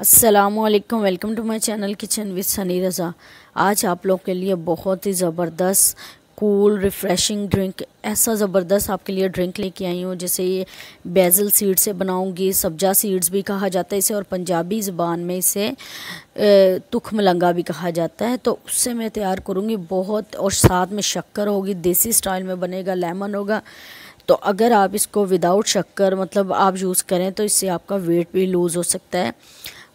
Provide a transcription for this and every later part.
अस्सलाम वालेकुम welcome to my channel kitchen with Sunny Raza आज आप लोग के लिए बहुत ही ज़बरदस्त कूल रिफ़्रेशिंग ड्रिंक ऐसा ज़बरदस्त आपके लिए ड्रिंक लेके आई हूँ जैसे ये बेजल सीड से बनाऊँगी सब्जा सीड्स भी कहा जाता है इसे और पंजाबी ज़बान में इसे तुख मलंगा भी कहा जाता है तो उससे मैं तैयार करूँगी बहुत और साथ में शक्कर होगी देसी स्टाइल में बनेगा लेमन होगा तो अगर आप इसको विदाउट शक्कर मतलब आप यूज़ करें तो इससे आपका वेट भी लूज़ हो सकता है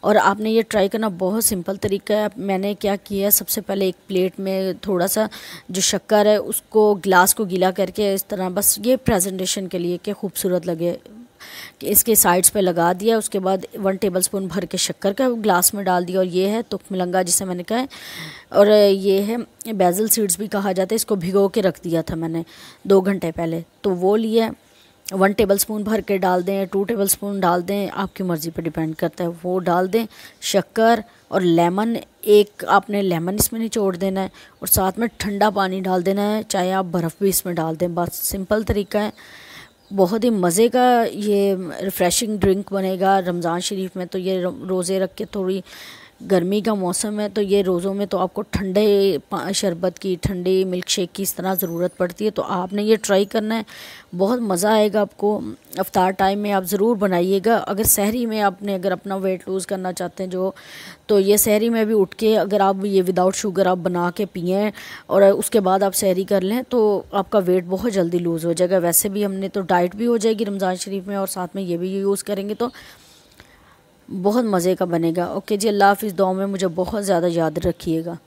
और आपने ये ट्राई करना बहुत सिंपल तरीका है मैंने क्या किया सबसे पहले एक प्लेट में थोड़ा सा जो शक्कर है उसको ग्लास को गीला करके इस तरह बस ये प्रेजेंटेशन के लिए कि खूबसूरत लगे कि इसके साइड्स पे लगा दिया उसके बाद वन टेबल स्पून भर के शक्कर का ग्लास में डाल दिया और ये है तुख मिलंगा जिसे मैंने कहा है और ये है बेजल सीड्स भी कहा जाता है इसको भिगो के रख दिया था मैंने दो घंटे पहले तो वो लिया वन टेबल स्पून भर के डाल दें टू टेबल स्पून डाल दें आपकी मर्ज़ी पर डिपेंड करता है वो डाल दें शक्कर और लेमन एक आपने लेमन इसमें निचोड़ देना है और साथ में ठंडा पानी डाल देना है चाहे आप बर्फ़ भी इसमें डाल दें बस सिंपल तरीका है बहुत ही मज़े का ये रिफ़्रेशिंग ड्रिंक बनेगा रमज़ान शरीफ में तो ये रोज़े रख के थोड़ी गर्मी का मौसम है तो ये रोज़ों में तो आपको ठंडे शरबत की ठंडे मिल्क शेक की इस तरह ज़रूरत पड़ती है तो आपने ये ट्राई करना है बहुत मज़ा आएगा आपको अफ्तार टाइम में आप ज़रूर बनाइएगा अगर शहरी में आपने अगर अपना वेट लूज़ करना चाहते हैं जो तो ये शहरी में भी उठ के अगर आप ये विदाउट शुगर आप बना के पिएँ और उसके बाद आप शहरी कर लें तो आपका वेट बहुत जल्दी लूज़ हो जाएगा वैसे भी हमने तो डाइट भी हो जाएगी रमज़ान शरीफ में और साथ में ये भी यूज़ करेंगे तो बहुत मज़े का बनेगा ओके जी अल्लाह हाफिज़ दो में मुझे बहुत ज़्यादा याद रखिएगा